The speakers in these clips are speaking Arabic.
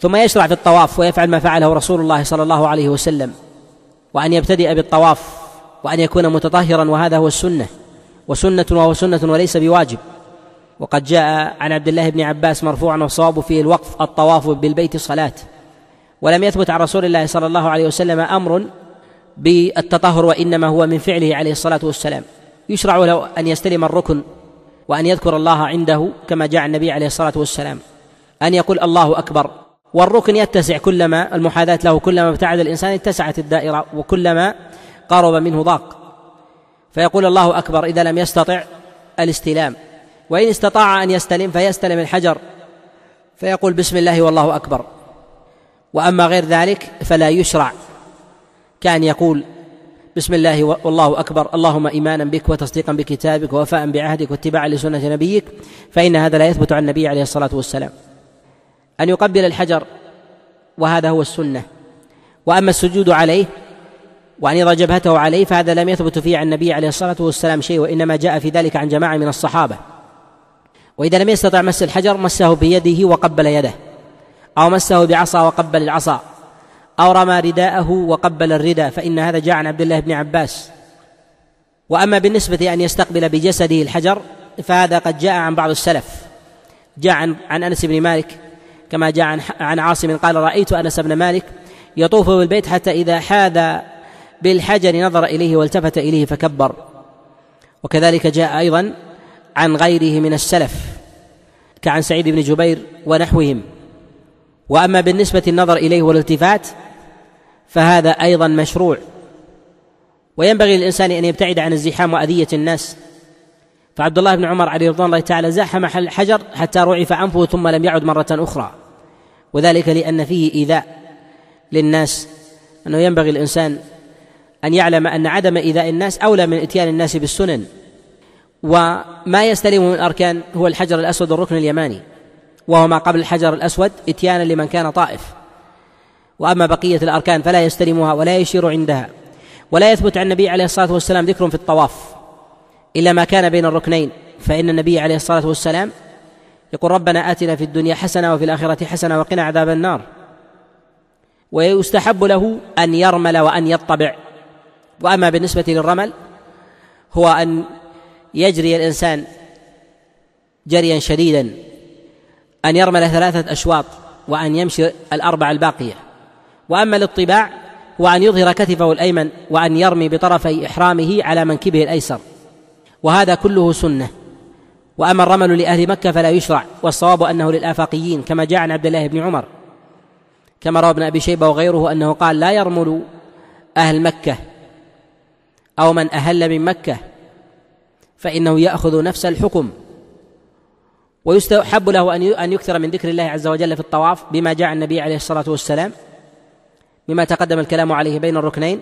ثم يشرع في الطواف ويفعل ما فعله رسول الله صلى الله عليه وسلم وأن يبتدئ بالطواف وأن يكون متطهرا وهذا هو السنة وسنة وهو سنة وليس بواجب وقد جاء عن عبد الله بن عباس مرفوعا والصواب فيه الوقف الطواف بالبيت صلاة ولم يثبت عن رسول الله صلى الله عليه وسلم أمر بالتطهر وإنما هو من فعله عليه الصلاة والسلام يشرع له أن يستلم الركن وأن يذكر الله عنده كما جاء النبي عليه الصلاة والسلام أن يقول الله أكبر والركن يتسع كلما المحاذاة له كلما ابتعد الإنسان اتسعت الدائرة وكلما قرب منه ضاق فيقول الله أكبر إذا لم يستطع الاستلام وإن استطاع أن يستلم فيستلم الحجر فيقول بسم الله والله أكبر وأما غير ذلك فلا يشرع كأن يقول بسم الله والله أكبر اللهم إيمانا بك وتصديقا بكتابك ووفاء بعهدك واتباعا لسنة نبيك فإن هذا لا يثبت عن النبي عليه الصلاة والسلام أن يقبل الحجر وهذا هو السنة وأما السجود عليه وأن يضع جبهته عليه فهذا لم يثبت فيه عن النبي عليه الصلاة والسلام شيء وإنما جاء في ذلك عن جماعة من الصحابة وإذا لم يستطع مس الحجر مسه بيده وقبل يده أو مسه بعصا وقبل العصا أو رمى رداءه وقبل الرداء فإن هذا جاء عن عبد الله بن عباس وأما بالنسبة أن يستقبل بجسده الحجر فهذا قد جاء عن بعض السلف جاء عن, عن أنس بن مالك كما جاء عن عاصم قال رأيت أنس بن مالك يطوف بالبيت حتى إذا حاذ بالحجر نظر إليه والتفت إليه فكبر وكذلك جاء أيضا عن غيره من السلف كعن سعيد بن جبير ونحوهم وأما بالنسبة النظر إليه والالتفات فهذا أيضا مشروع وينبغي للإنسان أن يبتعد عن الزحام وأذية الناس فعبد الله بن عمر عليه رضوان الله تعالى زاحم الحجر حتى رعف أنفه ثم لم يعد مرة أخرى وذلك لأن فيه إيذاء للناس أنه ينبغي الإنسان أن يعلم أن عدم إيذاء الناس أولى من إتيان الناس بالسنن وما يستلم من أركان هو الحجر الأسود الركن اليماني وهو ما قبل الحجر الأسود إتيانا لمن كان طائف وأما بقية الأركان فلا يستلمها ولا يشير عندها ولا يثبت عن النبي عليه الصلاة والسلام ذكر في الطواف إلا ما كان بين الركنين فإن النبي عليه الصلاة والسلام يقول ربنا آتنا في الدنيا حسنة وفي الآخرة حسنة وقنا عذاب النار ويستحب له أن يرمل وأن يطبع وأما بالنسبة للرمل هو أن يجري الإنسان جريا شديدا أن يرمل ثلاثة أشواط وأن يمشي الأربع الباقية وأما الاطباع هو أن يظهر كتفه الأيمن وأن يرمي بطرفي إحرامه على منكبه الأيسر وهذا كله سنه واما الرمل لاهل مكه فلا يشرع والصواب انه للافاقيين كما جاء عن عبد الله بن عمر كما روى ابن ابي شيبه وغيره انه قال لا يرمل اهل مكه او من اهل من مكه فانه ياخذ نفس الحكم ويستحب له ان ان يكثر من ذكر الله عز وجل في الطواف بما جاء النبي عليه الصلاه والسلام مما تقدم الكلام عليه بين الركنين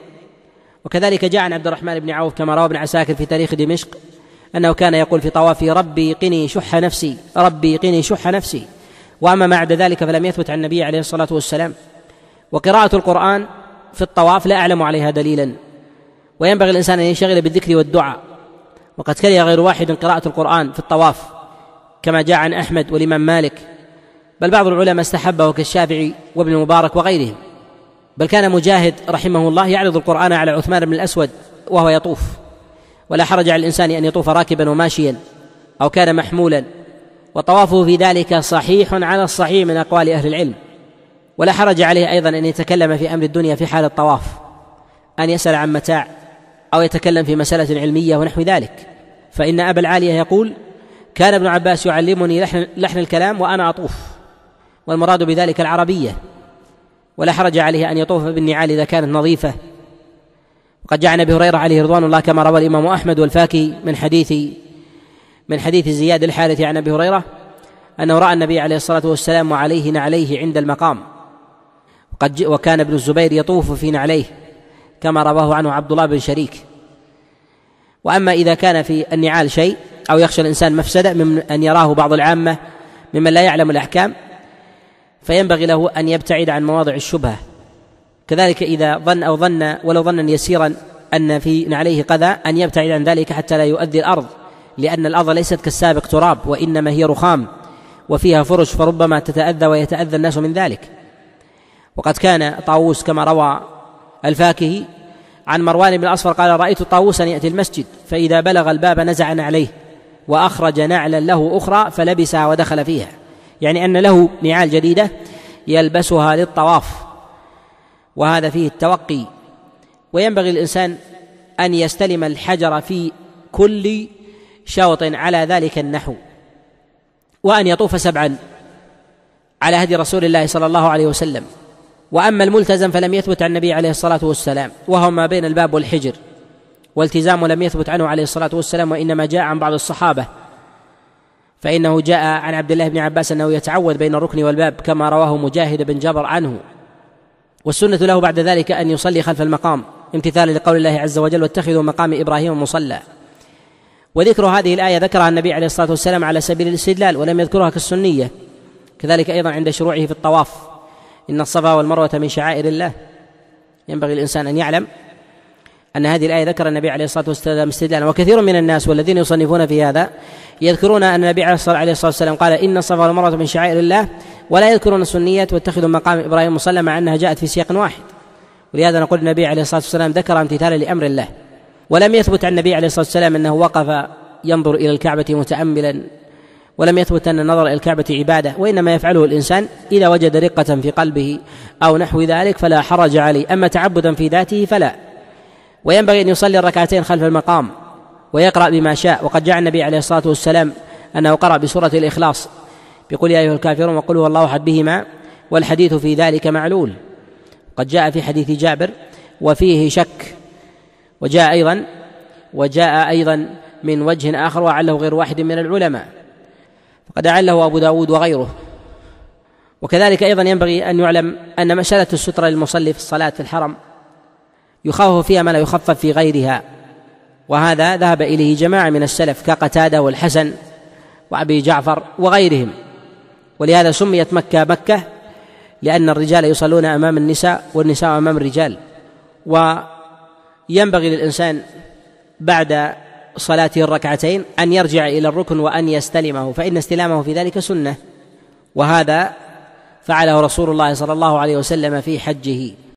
وكذلك جاء عن عبد الرحمن بن عوف كما روى ابن عساكر في تاريخ دمشق أنه كان يقول في طوافه ربي قني شح نفسي ربي قني شح نفسي وأما ما عدا ذلك فلم يثبت عن النبي عليه الصلاة والسلام وقراءة القرآن في الطواف لا أعلم عليها دليلا وينبغي الإنسان أن ينشغل بالذكر والدعاء وقد كره غير واحد قراءة القرآن في الطواف كما جاء عن أحمد والإمام مالك بل بعض العلماء استحبه كالشافعي وابن المبارك وغيرهم بل كان مجاهد رحمه الله يعرض القرآن على عثمان بن الأسود وهو يطوف ولا حرج على الانسان ان يطوف راكبا وماشيا او كان محمولا وطوافه في ذلك صحيح على الصحيح من اقوال اهل العلم ولا حرج عليه ايضا ان يتكلم في امر الدنيا في حال الطواف ان يسال عن متاع او يتكلم في مساله علميه ونحو ذلك فان ابا العاليه يقول كان ابن عباس يعلمني لحن, لحن الكلام وانا اطوف والمراد بذلك العربيه ولا حرج عليه ان يطوف بالنعال اذا كانت نظيفه وقد جاء عن ابي هريره عليه رضوان الله كما روى الامام احمد والفاكي من حديث من حديث زياد الحارثي عن ابي هريره انه راى النبي عليه الصلاه والسلام وعليه نعليه عند المقام وقد وكان ابن الزبير يطوف في نعليه كما رواه عنه عبد الله بن شريك واما اذا كان في النعال شيء او يخشى الانسان مفسده من ان يراه بعض العامه ممن لا يعلم الاحكام فينبغي له ان يبتعد عن مواضع الشبهه كذلك إذا ظن أو ظن ولو ظنا يسيرا أن في عليه قذى أن يبتعد عن ذلك حتى لا يؤذي الأرض لأن الأرض ليست كالسابق تراب وإنما هي رخام وفيها فرش فربما تتأذى ويتأذى الناس من ذلك وقد كان طاووس كما روى الفاكهي عن مروان بن الأصفر قال رأيت طاووسا يأتي المسجد فإذا بلغ الباب نزع نعليه وأخرج نعلا له أخرى فلبسها ودخل فيها يعني أن له نعال جديدة يلبسها للطواف وهذا فيه التوقي وينبغي الانسان ان يستلم الحجر في كل شوط على ذلك النحو وان يطوف سبعا على هدي رسول الله صلى الله عليه وسلم واما الملتزم فلم يثبت عن النبي عليه الصلاه والسلام وهو ما بين الباب والحجر والتزامه لم يثبت عنه عليه الصلاه والسلام وانما جاء عن بعض الصحابه فانه جاء عن عبد الله بن عباس انه يتعود بين الركن والباب كما رواه مجاهد بن جبر عنه والسنة له بعد ذلك أن يصلي خلف المقام امتثالا لقول الله عز وجل واتخذوا مقام إبراهيم مصلى وذكر هذه الآية ذكرها النبي عليه الصلاة والسلام على سبيل الاستدلال ولم يذكرها كالسنية كذلك أيضا عند شروعه في الطواف إن الصفا والمروة من شعائر الله ينبغي الإنسان أن يعلم أن هذه الآية ذكر النبي عليه الصلاة والسلام استدلالا وكثير من الناس والذين يصنفون في هذا يذكرون أن النبي عليه الصلاة والسلام قال إن الصفا والمروة من شعائر الله ولا يذكرون السنية واتخذوا مقام إبراهيم مصلى مع أنها جاءت في سياق واحد ولهذا نقول النبي عليه الصلاة والسلام ذكر امتثالا لأمر الله ولم يثبت عن النبي عليه الصلاة والسلام أنه وقف ينظر إلى الكعبة متأملا ولم يثبت أن النظر إلى الكعبة عبادة وإنما يفعله الإنسان إذا وجد رقة في قلبه أو نحو ذلك فلا حرج عليه أما تعبدا في ذاته فلا وينبغي أن يصلي الركعتين خلف المقام ويقرأ بما شاء وقد جاء النبي عليه الصلاة والسلام أنه قرأ بسورة الإخلاص بقول يا أيها الكافرون وقل هو الله أحد بهما والحديث في ذلك معلول قد جاء في حديث جابر وفيه شك وجاء أيضا وجاء أيضا من وجه آخر وعله غير واحد من العلماء فقد أعله أبو داود وغيره وكذلك أيضا ينبغي أن يعلم أن مسألة السترة للمصلي في الصلاة في الحرم يخاف فيها ما لا يخفف في غيرها وهذا ذهب اليه جماعه من السلف كقتاده والحسن وابي جعفر وغيرهم ولهذا سميت مكه مكه لان الرجال يصلون امام النساء والنساء امام الرجال وينبغي للانسان بعد صلاته الركعتين ان يرجع الى الركن وان يستلمه فان استلامه في ذلك سنه وهذا فعله رسول الله صلى الله عليه وسلم في حجه